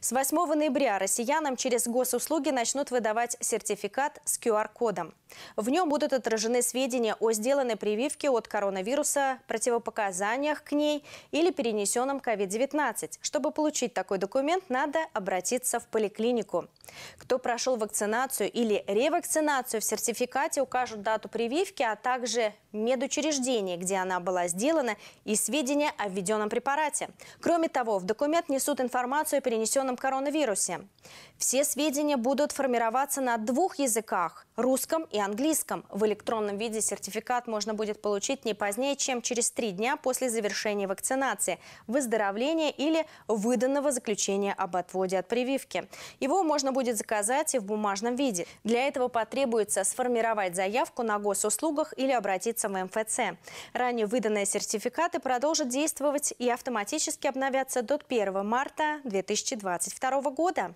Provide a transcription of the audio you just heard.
С 8 ноября россиянам через госуслуги начнут выдавать сертификат с QR-кодом. В нем будут отражены сведения о сделанной прививке от коронавируса, противопоказаниях к ней или перенесенном COVID-19. Чтобы получить такой документ, надо обратиться в поликлинику. Кто прошел вакцинацию или ревакцинацию, в сертификате укажут дату прививки, а также медучреждение, где она была сделана, и сведения о введенном препарате. Кроме того, в документ несут информацию о перенесенном коронавирусе. Все сведения будут формироваться на двух языках – русском и английском английском. В электронном виде сертификат можно будет получить не позднее, чем через три дня после завершения вакцинации, выздоровления или выданного заключения об отводе от прививки. Его можно будет заказать и в бумажном виде. Для этого потребуется сформировать заявку на госуслугах или обратиться в МФЦ. Ранее выданные сертификаты продолжат действовать и автоматически обновятся до 1 марта 2022 года.